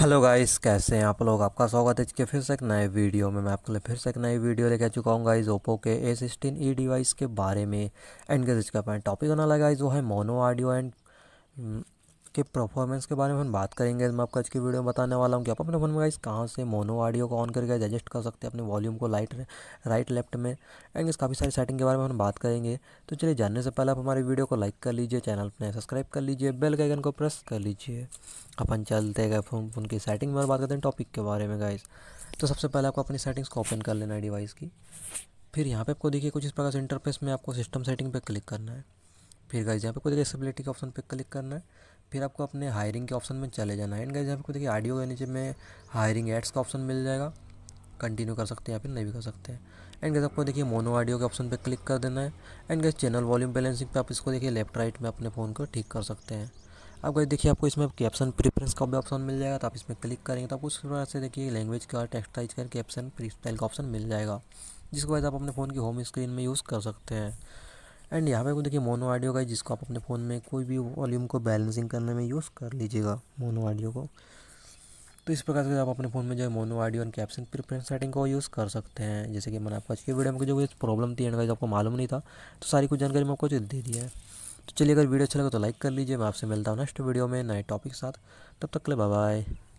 hello guys कैसे हैं आप लोग आपका स्वागत है इसके फिर से एक नए वीडियो में मैं आपके लिए फिर से एक नई वीडियो लेके आ चुका हूँ गाइस ओप्पो के ए सिक्सटीन ई डिवाइस के बारे में एंड का पॉइंट टॉपिक होना लगा गाइस वो है मोनो ऑडियो एंड के परफॉर्मेंस के बारे में हम बात करेंगे मैं आपको आज की वीडियो में बताने वाला हूँ कि आप अपने फ़ोन में गाइस कहाँ से मोनो ऑडियो को ऑन करके एडजस्ट कर सकते हैं अपने वॉल्यूम को लाइट राइट लेफ्ट में एंड इस काफ़ी सारी सेटिंग के बारे में हम बात करेंगे तो चलिए जानने से पहले आप हमारी वीडियो को लाइक कर लीजिए चैनल पर सब्सक्राइब कर लीजिए बेल के आइकन को प्रेस कर लीजिए अपन चलते गए फोन फोन की सेटिंग में बात करते हैं टॉपिक के बारे में गाइस तो सबसे पहले आपको अपनी सेटिंग्स को ओपन कर लेना है डिवाइस की फिर यहाँ पे आपको देखिए कुछ इस प्रकार से इंटरफेस में आपको सिस्टम सेटिंग पर क्लिक करना है फिर गाइज यहाँ पे कोई देखिए एक्सेबिलिटी के ऑप्शन पे क्लिक करना है फिर आपको अपने हायरिंग के ऑप्शन में चले जाना है एंड गाइज यहाँ पे देखिए आडियो के नीचे में हायरिंग एड्स का ऑप्शन मिल जाएगा कंटिन्यू कर सकते हैं या फिर नहीं भी कर सकते हैं एंड गैस आपको देखिए मोनो ऑडियो के ऑप्शन पर क्लिक कर देना है and guys channel volume balancing पे आप इसको देखिए लेफ्ट राइट में अपने फ़ोन को ठीक कर सकते हैं आप गए देखिए आपको इसमें कैप्शन प्रीफ्रेंस का भी ऑप्शन मिल जाएगा तो आप इसमें क्लिक करेंगे तो आपको उस प्रकार से देखिए लैंग्वेज का टेक्स्ट साइज का कैप्शन फ्री स्टाइल का ऑप्शन मिल जाएगा जिसको बाद आप अपने फ़ोन की होम स्क्रीन में यूज़ कर सकते हैं एंड यहाँ पे देखिए मोनो ऑडियो का जिसको आप अपने फ़ोन में कोई भी वॉल्यूम को बैलेंसिंग करने में यूज़ कर लीजिएगा मोनो ऑडियो को तो इस प्रकार से आप अपने फ़ोन में जो है mono audio and caption preference setting को यूज़ कर सकते हैं जैसे कि मैंने आपको आज की वीडियो में जो कुछ प्रॉब्लम थी एंड गाइज आपको मालूम नहीं था तो सारी कुछ जानकारी मैं आपको दे दी है तो चलिए अगर वीडियो अच्छा लगा तो लाइक कर लीजिए मैं आपसे मिलता हूँ नेक्स्ट वीडियो में नए टॉपिक के साथ तब तक के लिए बाय